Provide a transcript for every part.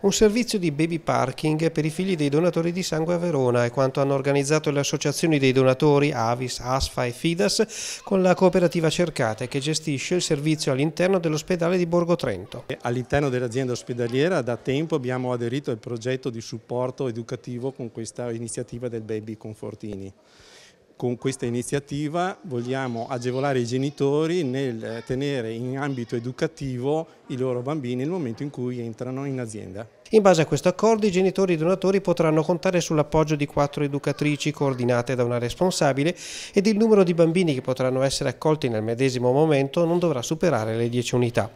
Un servizio di baby parking per i figli dei donatori di sangue a Verona è quanto hanno organizzato le associazioni dei donatori Avis, Asfa e Fidas con la cooperativa Cercate che gestisce il servizio all'interno dell'ospedale di Borgo Trento. All'interno dell'azienda ospedaliera da tempo abbiamo aderito al progetto di supporto educativo con questa iniziativa del Baby Confortini. Con questa iniziativa vogliamo agevolare i genitori nel eh, tenere in ambito educativo i loro bambini nel momento in cui entrano in azienda. In base a questo accordo i genitori donatori potranno contare sull'appoggio di quattro educatrici coordinate da una responsabile ed il numero di bambini che potranno essere accolti nel medesimo momento non dovrà superare le 10 unità.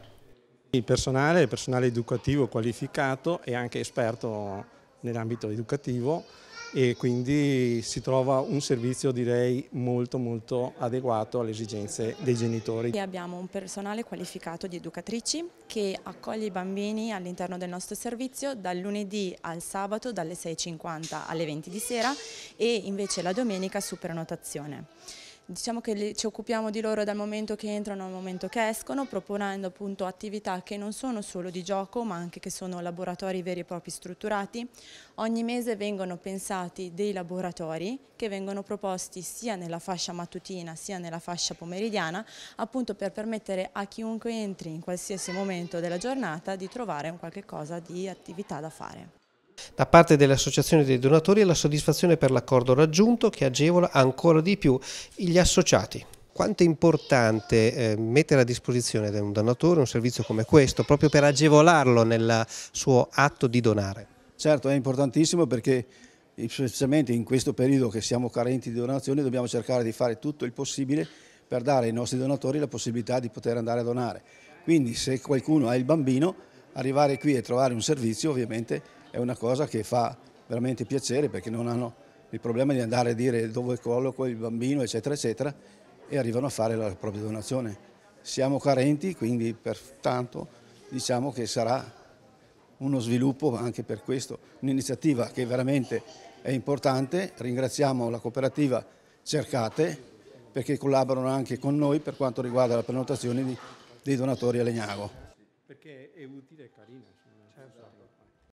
Il personale il personale educativo qualificato e anche esperto nell'ambito educativo e quindi si trova un servizio direi molto molto adeguato alle esigenze dei genitori. Abbiamo un personale qualificato di educatrici che accoglie i bambini all'interno del nostro servizio dal lunedì al sabato dalle 6.50 alle 20 di sera e invece la domenica su prenotazione. Diciamo che ci occupiamo di loro dal momento che entrano al momento che escono, proponendo appunto attività che non sono solo di gioco, ma anche che sono laboratori veri e propri strutturati. Ogni mese vengono pensati dei laboratori che vengono proposti sia nella fascia mattutina sia nella fascia pomeridiana, appunto per permettere a chiunque entri in qualsiasi momento della giornata di trovare un qualche cosa di attività da fare. Da parte dell'Associazione dei donatori è la soddisfazione per l'accordo raggiunto che agevola ancora di più gli associati. Quanto è importante eh, mettere a disposizione di un donatore un servizio come questo proprio per agevolarlo nel suo atto di donare? Certo, è importantissimo perché eh, specialmente in questo periodo che siamo carenti di donazioni dobbiamo cercare di fare tutto il possibile per dare ai nostri donatori la possibilità di poter andare a donare. Quindi se qualcuno ha il bambino, arrivare qui e trovare un servizio ovviamente è una cosa che fa veramente piacere perché non hanno il problema di andare a dire dove colloco il bambino eccetera eccetera e arrivano a fare la propria donazione. Siamo carenti quindi pertanto diciamo che sarà uno sviluppo anche per questo, un'iniziativa che veramente è importante, ringraziamo la cooperativa Cercate perché collaborano anche con noi per quanto riguarda la prenotazione dei donatori a Legnago. Perché è utile e carino. Certo.